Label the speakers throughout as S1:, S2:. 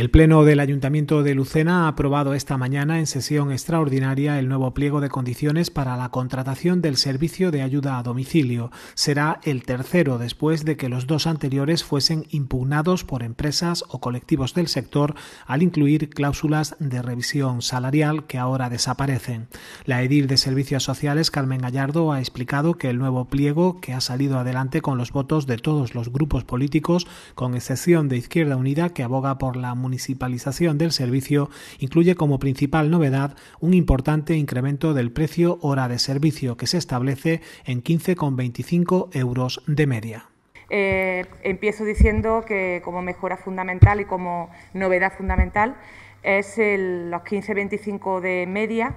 S1: El Pleno del Ayuntamiento de Lucena ha aprobado esta mañana en sesión extraordinaria el nuevo pliego de condiciones para la contratación del servicio de ayuda a domicilio. Será el tercero después de que los dos anteriores fuesen impugnados por empresas o colectivos del sector al incluir cláusulas de revisión salarial que ahora desaparecen. La edil de Servicios Sociales, Carmen Gallardo, ha explicado que el nuevo pliego, que ha salido adelante con los votos de todos los grupos políticos, con excepción de Izquierda Unida, que aboga por la municipalización del servicio incluye como principal novedad un importante incremento del precio hora de servicio que se establece en 15,25 euros de media.
S2: Eh, empiezo diciendo que como mejora fundamental y como novedad fundamental es los 15,25 de media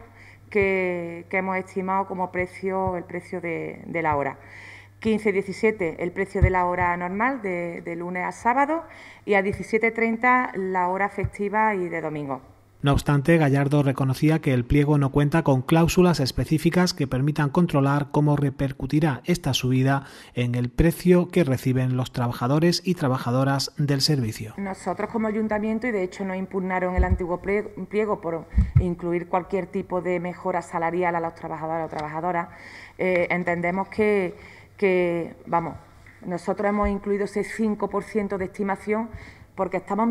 S2: que, hemos estimado como precio el precio de la hora. 15.17 el precio de la hora normal de, lunes a sábado y a 17.30 la hora festiva y de domingo.
S1: No obstante, Gallardo reconocía que el pliego no cuenta con cláusulas específicas que permitan controlar cómo repercutirá esta subida en el precio que reciben los trabajadores y trabajadoras del servicio.
S2: Nosotros como ayuntamiento, y de hecho no impugnaron el antiguo pliego por incluir cualquier tipo de mejora salarial a los trabajadores o trabajadoras, eh, entendemos que que, vamos, nosotros hemos incluido ese 5% de estimación porque estamos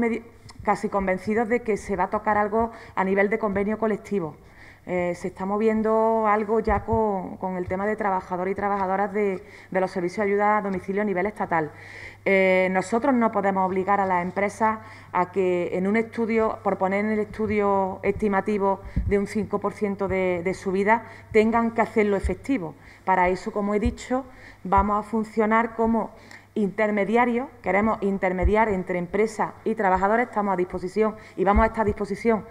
S2: casi convencidos de que se va a tocar algo a nivel de convenio colectivo. Eh, se está moviendo algo ya con, el tema de trabajadores y trabajadoras de, los servicios de ayuda a domicilio a nivel estatal. Eh, nosotros no podemos obligar a las empresas a que en un estudio, por poner en el estudio estimativo de un 5% de, de subida, tengan que hacerlo efectivo. Para eso, como he dicho, vamos a funcionar como intermediarios, queremos intermediar entre empresas y trabajadores, estamos a disposición y vamos a estar a disposición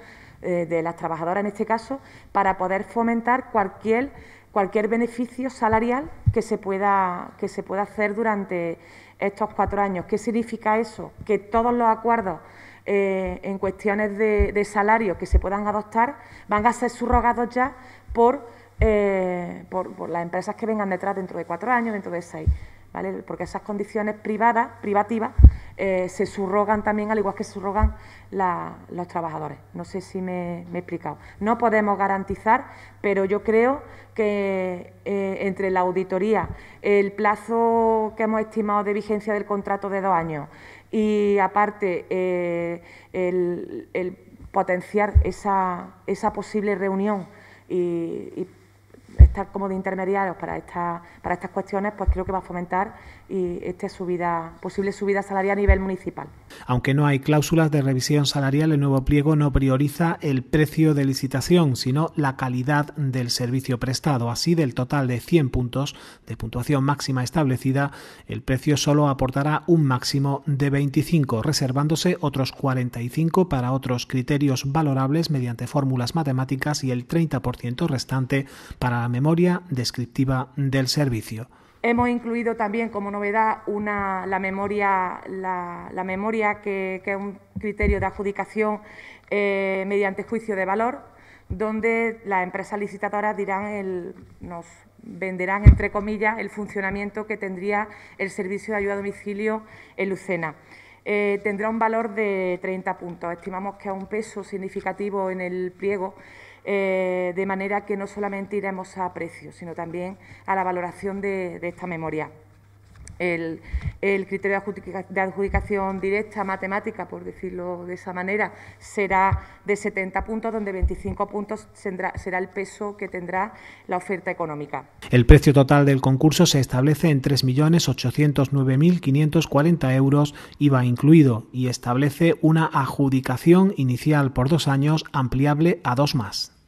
S2: eh, de las trabajadoras en este caso, para poder fomentar cualquier, cualquier beneficio salarial que se, pueda, que se pueda hacer durante estos cuatro años. ¿Qué significa eso? Que todos los acuerdos eh, en cuestiones de, salario que se puedan adoptar van a ser subrogados ya eh, por, por las empresas que vengan detrás dentro de cuatro años, dentro de seis. Porque esas condiciones privadas, privativas, eh, se surrogan también, al igual que surrogan los trabajadores. No sé si me, he explicado. No podemos garantizar, pero yo creo que eh, entre la auditoría, el plazo que hemos estimado de vigencia del contrato de dos años y, aparte, eh, el, potenciar esa, posible reunión y estar como de intermediarios para, esta, para estas cuestiones, pues creo que va a fomentar y este subida, posible subida salarial a nivel municipal.
S1: Aunque no hay cláusulas de revisión salarial, el nuevo pliego no prioriza el precio de licitación, sino la calidad del servicio prestado. Así, del total de 100 puntos de puntuación máxima establecida, el precio solo aportará un máximo de 25, reservándose otros 45 para otros criterios valorables mediante fórmulas matemáticas y el 30% restante para la memoria memoria descriptiva del servicio.
S2: Hemos incluido también como novedad una, la memoria, la, memoria que, es un criterio de adjudicación eh, mediante juicio de valor, donde las empresas licitadoras dirán el, nos venderán, entre comillas, el funcionamiento que tendría el servicio de ayuda a domicilio en Lucena. Eh, tendrá un valor de 30 puntos. Estimamos que es un peso significativo en el pliego eh, de manera que no solamente iremos a precios, sino también a la valoración de esta memoria el, criterio de, adjudicación directa matemática, por decirlo de esa manera, será de 70 puntos, donde 25 puntos será el peso que tendrá la oferta económica.
S1: El precio total del concurso se establece en 3.809.540 euros, IVA incluido, y establece una adjudicación inicial por dos años ampliable a dos más.